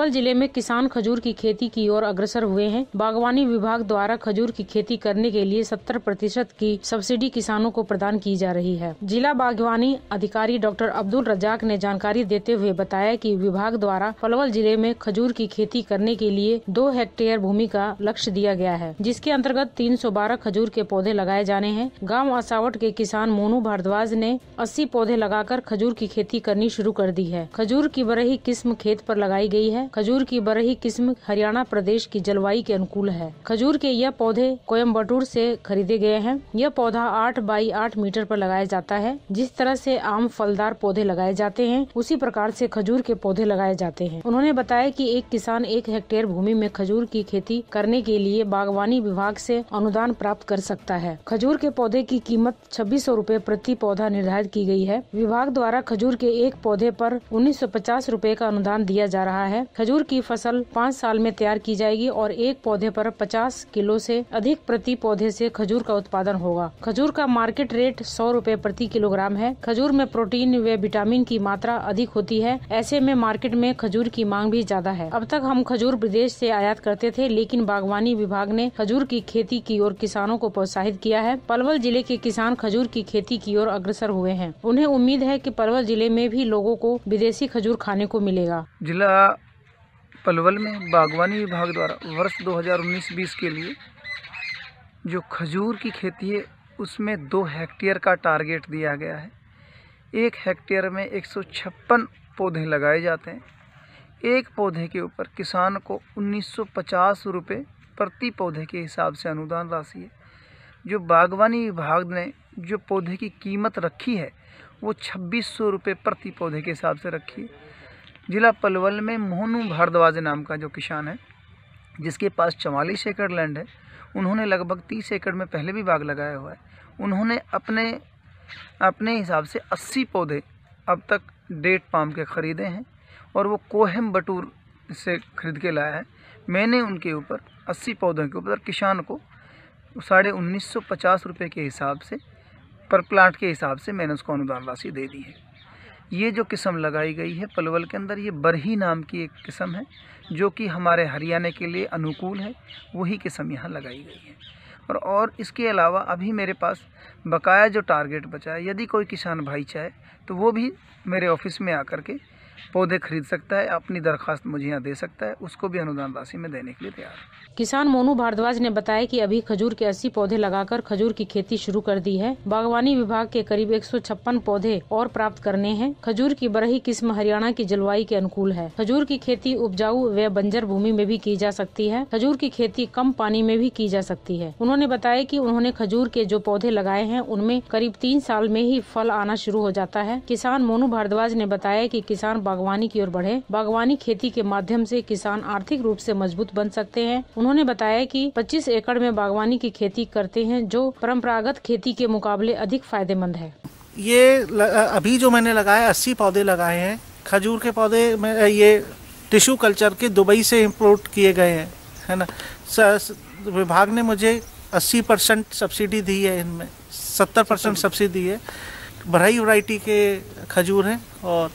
अरवल जिले में किसान खजूर की खेती की ओर अग्रसर हुए हैं बागवानी विभाग द्वारा खजूर की खेती करने के लिए 70 प्रतिशत की सब्सिडी किसानों को प्रदान की जा रही है जिला बागवानी अधिकारी डॉक्टर अब्दुल रजाक ने जानकारी देते हुए बताया कि विभाग द्वारा पलवल जिले में खजूर की खेती करने के लिए दो हेक्टेयर भूमि का लक्ष्य दिया गया है जिसके अंतर्गत तीन खजूर के पौधे लगाए जाने हैं गाँव असावट के किसान मोनू भारद्वाज ने अस्सी पौधे लगाकर खजूर की खेती करनी शुरू कर दी है खजूर की बरही किस्म खेत आरोप लगाई गयी है खजूर की बरही किस्म हरियाणा प्रदेश की जलवायु के अनुकूल है खजूर के यह पौधे कोयम्बटूर से खरीदे गए हैं यह पौधा आठ बाई आठ मीटर पर लगाया जाता है जिस तरह से आम फलदार पौधे लगाए जाते हैं उसी प्रकार से खजूर के पौधे लगाए जाते हैं उन्होंने बताया कि एक किसान एक हेक्टेयर भूमि में खजूर की खेती करने के लिए बागवानी विभाग से अनुदान प्राप्त कर सकता है खजूर के पौधे की कीमत छब्बीस सौ प्रति पौधा निर्धारित की गई है विभाग द्वारा खजूर के एक पौधे पर उन्नीस सौ का अनुदान दिया जा रहा है खजूर की फसल पाँच साल में तैयार की जाएगी और एक पौधे पर पचास किलो से अधिक प्रति पौधे से खजूर का उत्पादन होगा खजूर का मार्केट रेट सौ रूपए प्रति किलोग्राम है खजूर में प्रोटीन व विटामिन की मात्रा अधिक होती है ऐसे में मार्केट में खजूर की मांग भी ज्यादा है अब तक हम खजूर विदेश से आयात करते थे लेकिन बागवानी विभाग ने खजूर की खेती की ओर किसानों को प्रोत्साहित किया है पलवल जिले के किसान खजूर की खेती की ओर अग्रसर हुए हैं उन्हें उम्मीद है कि पलवल जिले में भी लोगों को विदेशी खजूर खाने को मिलेगा जिला पलवल में बागवानी विभाग द्वारा वर्ष 2019-20 के लिए जो खजूर की खेती है उसमें दो हेक्टेयर का टारगेट दिया गया है एक हेक्टेयर में एक पौधे लगाए जाते हैं एक पौधे के ऊपर किसान को उन्नीस सौ प्रति पौधे के हिसाब से अनुदान राशि है जो बागवानी विभाग ने जो पौधे की कीमत रखी है वो छब्बीस सौ रुपये प्रति पौधे के हिसाब से रखी है जिला पलवल में मोहनू भारद्वाज नाम का जो किसान है जिसके पास चवालीस एकड़ लैंड है उन्होंने लगभग तीस एकड़ में पहले भी बाग लगाया हुआ है उन्होंने अपने अपने हिसाब से अस्सी पौधे अब तक डेट पाम के ख़रीदे हैं और वो कोहम बटूर से ख़रीद के लाया है मैंने उनके ऊपर अस्सी पौधों के ऊपर किसान को साढ़े उन्नीस सौ पचास रुपये के हिसाब से पर प्लांट के हिसाब से मैंने उसको अनुदान राशि दे दी है ये जो किस्म लगाई गई है पलवल के अंदर ये बरही नाम की एक किस्म है जो कि हमारे हरियाणा के लिए अनुकूल है वही किस्म यहाँ लगाई गई है और और इसके अलावा अभी मेरे पास बकाया जो टारगेट बचा है यदि कोई किसान भाई चाहे तो वो भी मेरे ऑफिस में आकर के पौधे खरीद सकता है अपनी दरखास्त मुझे यहाँ दे सकता है उसको भी अनुदान राशि में देने के लिए तैयार किसान मोनू भारद्वाज ने बताया कि अभी खजूर के 80 पौधे लगाकर खजूर की खेती शुरू कर दी है बागवानी विभाग के करीब एक पौधे और प्राप्त करने हैं खजूर की बरही किस्म हरियाणा की जलवायु के अनुकूल है खजूर की खेती उपजाऊ व बंजर भूमि में भी की जा सकती है खजूर की खेती कम पानी में भी की जा सकती है उन्होंने बताया की उन्होंने खजूर के जो पौधे लगाए हैं उनमें करीब तीन साल में ही फल आना शुरू हो जाता है किसान मोनू भारद्वाज ने बताया की किसान बागवानी की ओर बढ़े बागवानी खेती के माध्यम से किसान आर्थिक रूप से मजबूत बन सकते हैं उन्होंने बताया कि 25 एकड़ में बागवानी की खेती करते हैं जो परंपरागत खेती के मुकाबले अधिक फायदेमंद है ये अभी जो मैंने लगाया अस्सी पौधे लगाए हैं खजूर के पौधे में ये टिश्यू कल्चर के दुबई से इम्पोर्ट किए गए हैं है ना विभाग ने मुझे 80 परसेंट सब्सिडी दी है इनमें 70 परसेंट सब्सिडी है बढ़ाई वैरायटी के खजूर हैं और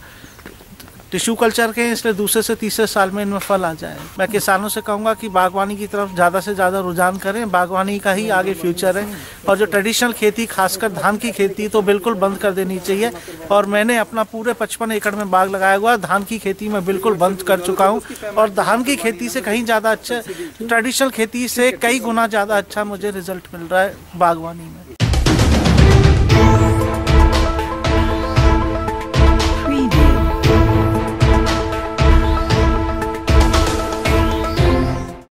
टिश्यू कल्चर के हैं इसलिए दूसरे से तीसरे साल में इनमें फल आ जाए मैं किसानों से कहूँगा कि बागवानी की तरफ ज़्यादा से ज़्यादा रुझान करें बागवानी का ही आगे फ्यूचर है और जो ट्रेडिशनल खेती खासकर धान की खेती तो बिल्कुल बंद कर देनी चाहिए और मैंने अपना पूरे पचपन एकड़ में बाग लगाया हुआ धान की खेती मैं बिल्कुल बंद कर चुका हूँ और धान की खेती से कहीं ज़्यादा अच्छा ट्रेडिशनल खेती से कई गुना ज़्यादा अच्छा मुझे रिजल्ट मिल रहा है बागवानी में